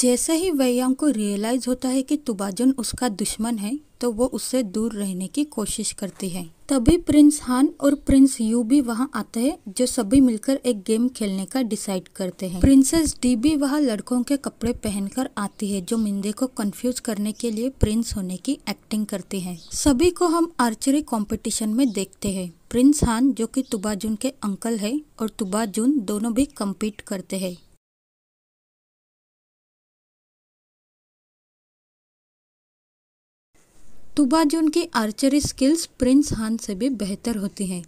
जैसे ही वैयांग को रियलाइज़ होता है कि तुबाजुन उसका दुश्मन है तो वो उससे दूर रहने की कोशिश करती है तभी प्रिंस हान और प्रिंस यू भी वहाँ आते हैं जो सभी मिलकर एक गेम खेलने का डिसाइड करते हैं प्रिंसेस डी भी वहाँ लड़कों के कपड़े पहनकर आती है जो मिंदे को कंफ्यूज करने के लिए प्रिंस होने की एक्टिंग करती है सभी को हम आर्चरी कॉम्पिटिशन में देखते है प्रिंस हान जो की तुबाजुन के अंकल है और तुबाजुन दोनों भी कम्पीट करते हैं तुबाजुन की आर्चरी स्किल्स प्रिंस हान से भी बेहतर होती हैं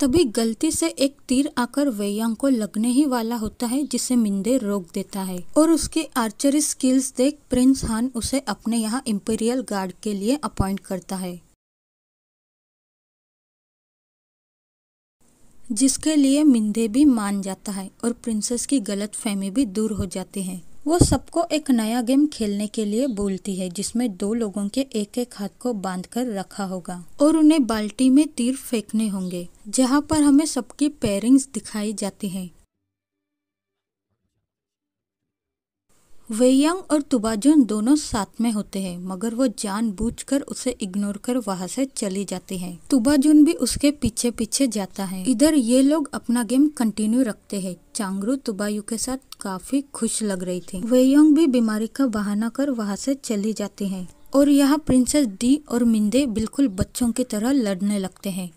तभी गलती से एक तीर आकर वेयांग को लगने ही वाला होता है जिसे मिंदे रोक देता है और उसकी आर्चरी स्किल्स देख प्रिंस हान उसे अपने यहाँ इम्पीरियल गार्ड के लिए अपॉइंट करता है जिसके लिए मिंदे भी मान जाता है और प्रिंसेस की गलत फहमी भी दूर हो जाती है वो सबको एक नया गेम खेलने के लिए बोलती है जिसमें दो लोगों के एक एक हाथ को बांध कर रखा होगा और उन्हें बाल्टी में तीर फेंकने होंगे जहाँ पर हमें सबकी पेयरिंग्स दिखाई जाती हैं वेयांग और तुबाजुन दोनों साथ में होते हैं मगर वो जानबूझकर उसे इग्नोर कर वहाँ से चली जाती है तुबाजुन भी उसके पीछे पीछे जाता है इधर ये लोग अपना गेम कंटिन्यू रखते हैं चांगरू तुबायु के साथ काफी खुश लग रही थी वेयोंग भी बीमारी का बहाना कर वहाँ से चली जाती है और यहाँ प्रिंसेस डी और मिंदे बिल्कुल बच्चों की तरह लड़ने लगते है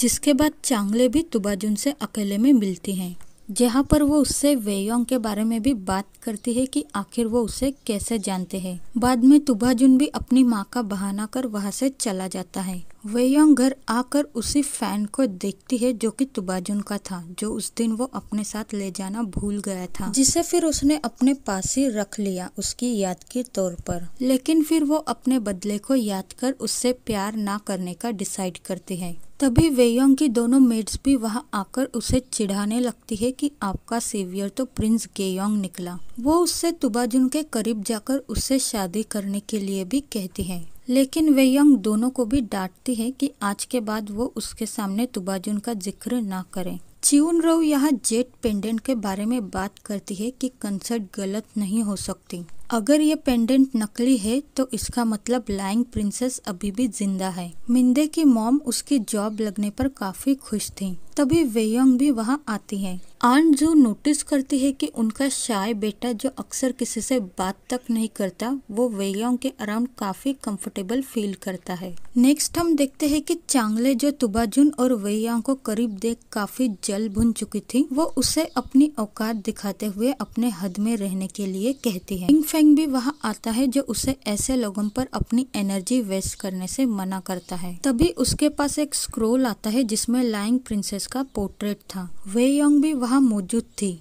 जिसके बाद चांगले भी तुबाजुन से अकेले में मिलती हैं जहाँ पर वो उससे वेयोंग के बारे में भी बात करती है कि आखिर वो उसे कैसे जानते हैं बाद में तुबाजुन भी अपनी माँ का बहाना कर वहाँ से चला जाता है वेयोंग घर आकर उसी फैन को देखती है जो कि तुबाजुन का था जो उस दिन वो अपने साथ ले जाना भूल गया था जिसे फिर उसने अपने पास ही रख लिया उसकी याद के तौर पर लेकिन फिर वो अपने बदले को याद कर उससे प्यार ना करने का डिसाइड करती है तभी वेयोंग की दोनों मेड्स भी वहां आकर उसे चिढ़ाने लगती है कि आपका सेवियर तो प्रिंस गेयोंग निकला वो उससे तुबाजुन के करीब जाकर उससे शादी करने के लिए भी कहती है लेकिन वे यंग दोनों को भी डांटती है कि आज के बाद वो उसके सामने तुबाजुन का जिक्र ना करें चिउन रो यहाँ जेट पेंडेंट के बारे में बात करती है कि कंसर्ट गलत नहीं हो सकती अगर ये पेंडेंट नकली है तो इसका मतलब लाइंग प्रिंसेस अभी भी जिंदा है मिंदे की मॉम उसकी जॉब लगने पर काफी खुश थी तभी वेयोंग भी वहाँ आती है आंट जो नोटिस करती है कि उनका शाय बेटा जो अक्सर किसी से बात तक नहीं करता वो वेयोंग के अराउंड काफी कंफर्टेबल फील करता है नेक्स्ट हम देखते हैं कि चांगले जो तुबाजुन और वेयोंग को करीब देख काफी जल भुन चुकी थी वो उसे अपनी औकात दिखाते हुए अपने हद में रहने के लिए कहती है फेंग भी वहाँ आता है जो उसे ऐसे लोगों पर अपनी एनर्जी वेस्ट करने से मना करता है तभी उसके पास एक स्क्रोल आता है जिसमें लाइंग प्रिंसेस का पोर्ट्रेट था वे योंग भी वहाँ मौजूद थी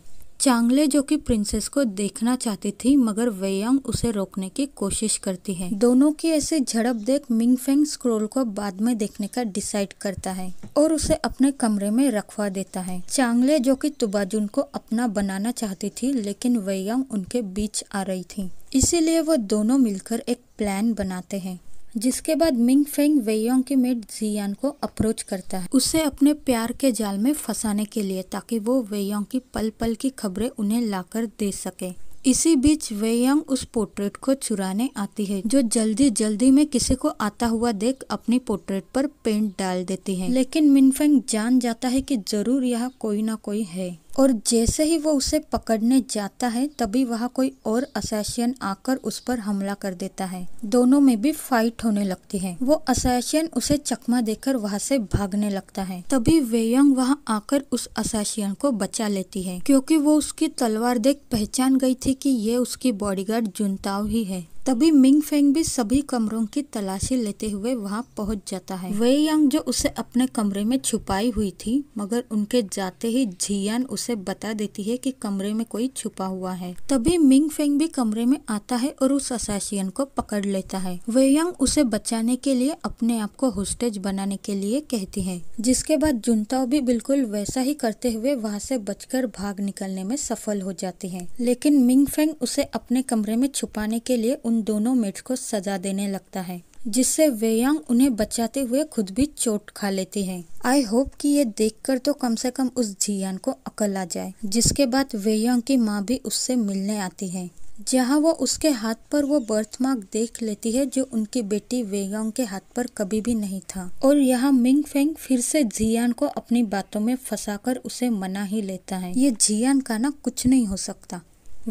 चांगले जो कि प्रिंसेस को देखना चाहती थी मगर वेयांग उसे रोकने की कोशिश करती है दोनों की ऐसे झड़प देख मिंग फेंग स्क्रोल को बाद में देखने का डिसाइड करता है और उसे अपने कमरे में रखवा देता है चांगले जो कि तुबाजुन को अपना बनाना चाहती थी लेकिन वेयांग उनके बीच आ रही थी इसीलिए वो दोनों मिलकर एक प्लान बनाते हैं जिसके बाद मिंग फेंग वेयोंग की मेट जियान को अप्रोच करता है उसे अपने प्यार के जाल में फंसाने के लिए ताकि वो वेयोंग की पल पल की खबरें उन्हें लाकर दे सके इसी बीच वेयोंग उस पोर्ट्रेट को चुराने आती है जो जल्दी जल्दी में किसी को आता हुआ देख अपनी पोर्ट्रेट पर पेंट डाल देती है लेकिन मिनफेंग जान जाता है कि जरूर यह कोई ना कोई है और जैसे ही वो उसे पकड़ने जाता है तभी वहाँ कोई और असैशियन आकर उस पर हमला कर देता है दोनों में भी फाइट होने लगती है वो असैशियन उसे चकमा देकर वहाँ से भागने लगता है तभी वेयंग वहाँ आकर उस असैशियन को बचा लेती है क्योंकि वो उसकी तलवार देख पहचान गई थी कि ये उसकी बॉडीगार्ड जुनताव ही है तभी मिंग फेंग भी सभी कमरों की तलाशी लेते हुए वहां पहुंच जाता है वे यंग जो उसे अपने कमरे में छुपाई हुई थी मगर उनके जाते ही जियान उसे बता देती है कि कमरे में कोई छुपा हुआ है तभी मिंग फेंग भी कमरे में आता है और उस असाशियन को पकड़ लेता है वे यंग उसे बचाने के लिए अपने आप को होस्टेज बनाने के लिए कहती है जिसके बाद जुनताओ भी बिल्कुल वैसा ही करते हुए वहाँ से बचकर भाग निकलने में सफल हो जाती है लेकिन मिंग फेंग उसे अपने कमरे में छुपाने के लिए उन उन दोनों मेट्स को सजा देने लगता है जिससे वेयांग उन्हें बचाते हुए खुद भी चोट खा लेती है आई होप कि ये देखकर तो कम से कम उस जियान को अकल आ जाए जिसके बाद वेयांग की माँ भी उससे मिलने आती है जहाँ वो उसके हाथ पर वो बर्थ मार्क देख लेती है जो उनकी बेटी वेगांग के हाथ पर कभी भी नहीं था और यहाँ मिंग फेंग फिर से जियान को अपनी बातों में फंसाकर उसे मना ही लेता है ये जियान का ना कुछ नहीं हो सकता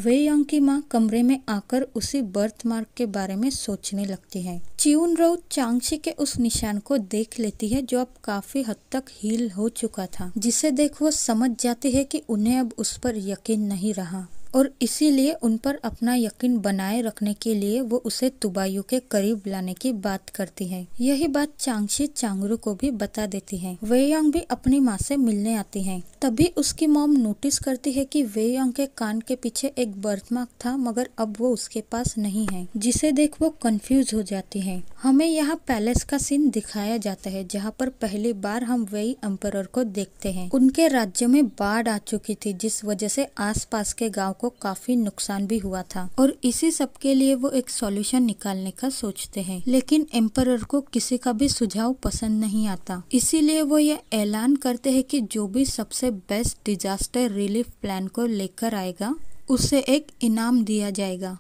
वे यंग की माँ कमरे में आकर उसी बर्थ मार्क के बारे में सोचने लगती है चियून रो चांगशी के उस निशान को देख लेती है जो अब काफी हद तक हील हो चुका था जिसे देख वो समझ जाती है कि उन्हें अब उस पर यकीन नहीं रहा और इसीलिए उन पर अपना यकीन बनाए रखने के लिए वो उसे तुबायु के करीब लाने की बात करती है यही बात चांगशी चांगरू को भी बता देती है वेयांग भी अपनी माँ से मिलने आती है तभी उसकी मोम नोटिस करती है कि वेयांग के कान के पीछे एक बर्थमार्क था मगर अब वो उसके पास नहीं है जिसे देख वो कंफ्यूज हो जाती है हमें यहाँ पैलेस का सीन दिखाया जाता है जहाँ पर पहली बार हम वही अंपर को देखते हैं उनके राज्य में बाढ़ आ चुकी थी जिस वजह से आसपास के गांव को को काफी नुकसान भी हुआ था और इसी सब के लिए वो एक सॉल्यूशन निकालने का सोचते हैं लेकिन एम्पर को किसी का भी सुझाव पसंद नहीं आता इसीलिए वो ये ऐलान करते हैं कि जो भी सबसे बेस्ट डिजास्टर रिलीफ प्लान को लेकर आएगा उसे एक इनाम दिया जाएगा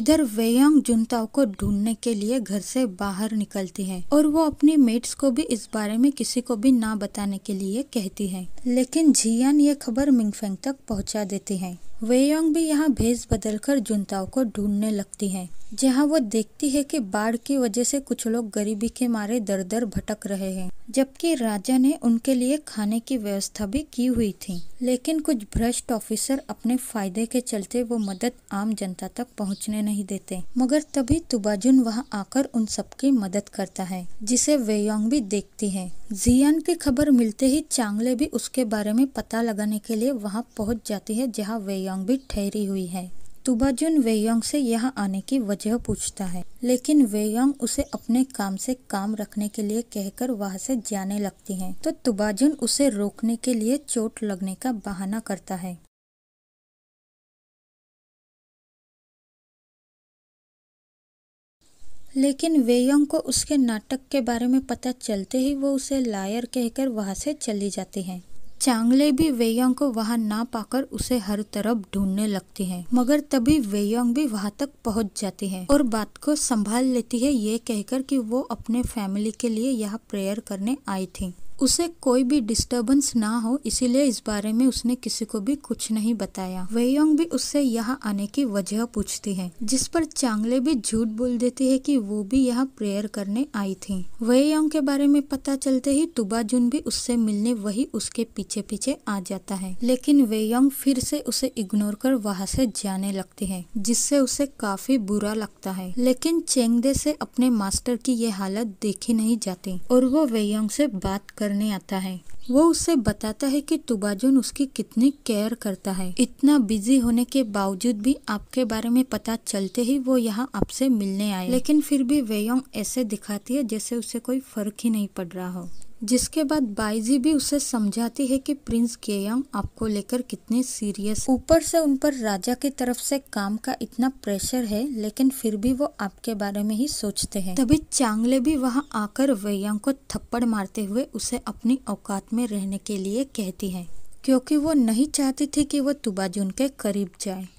इधर वेयांग जुनताओ को ढूंढने के लिए घर से बाहर निकलती है और वो अपने मेट्स को भी इस बारे में किसी को भी ना बताने के लिए कहती है लेकिन जियान ये खबर मिंगफेंग तक पहुंचा देती है वेयोंग भी यहाँ बदल बदलकर जुनताओ को ढूंढने लगती हैं जहाँ वो देखती है कि बाढ़ की वजह से कुछ लोग गरीबी के मारे दर दर भटक रहे हैं जबकि राजा ने उनके लिए खाने की व्यवस्था भी की हुई थी लेकिन कुछ भ्रष्ट ऑफिसर अपने फायदे के चलते वो मदद आम जनता तक पहुंचने नहीं देते मगर तभी तुबाजुन वहां आकर उन सबकी मदद करता है जिसे वेयोंग भी देखती है जियान की खबर मिलते ही चांगले भी उसके बारे में पता लगाने के लिए वहाँ पहुँच जाती है जहाँ वेयोंग वेयोंग भी ठहरी हुई है तुबाजुन वेयोंग से यहाँ आने की वजह पूछता है लेकिन वेयोंग उसे अपने काम से काम रखने के लिए कहकर वहाँ से जाने लगती है तो तुबाजुन उसे रोकने के लिए चोट लगने का बहाना करता है लेकिन वेयोंग को उसके नाटक के बारे में पता चलते ही वो उसे लायर कहकर वहाँ से चली जाती है चांगले भी वेयांग को वहाँ ना पाकर उसे हर तरफ ढूंढने लगती है मगर तभी वेयांग भी वहाँ तक पहुँच जाती है और बात को संभाल लेती है ये कहकर कि वो अपने फैमिली के लिए यहाँ प्रेयर करने आई थी उसे कोई भी डिस्टर्बेंस ना हो इसीलिए इस बारे में उसने किसी को भी कुछ नहीं बताया वेयोंग भी उससे यहाँ आने की वजह पूछती है जिस पर चांगले भी झूठ बोल देती है कि वो भी यहाँ प्रेयर करने आई थी वेयोंग के बारे में पता चलते ही तुबाजुन भी उससे मिलने वही उसके पीछे पीछे आ जाता है लेकिन वेयोंग फिर से उसे इग्नोर कर वहाँ से जाने लगती है जिससे उसे काफी बुरा लगता है लेकिन चेंगदे से अपने मास्टर की ये हालत देखी नहीं जाती और वो वेयोंग से बात कर करने आता है वो उसे बताता है कि तुबाजुन उसकी कितनी केयर करता है इतना बिजी होने के बावजूद भी आपके बारे में पता चलते ही वो यहाँ आपसे मिलने आए लेकिन फिर भी वेयोंग ऐसे दिखाती है जैसे उसे कोई फर्क ही नहीं पड़ रहा हो जिसके बाद बाईजी भी उसे समझाती है कि प्रिंस गेयम आपको लेकर कितने सीरियस ऊपर से उन पर राजा की तरफ से काम का इतना प्रेशर है लेकिन फिर भी वो आपके बारे में ही सोचते हैं तभी चांगले भी वहां आकर वेयांग को थप्पड़ मारते हुए उसे अपनी औकात में रहने के लिए कहती है क्योंकि वो नहीं चाहती थी कि वो तुबाजुन के करीब जाए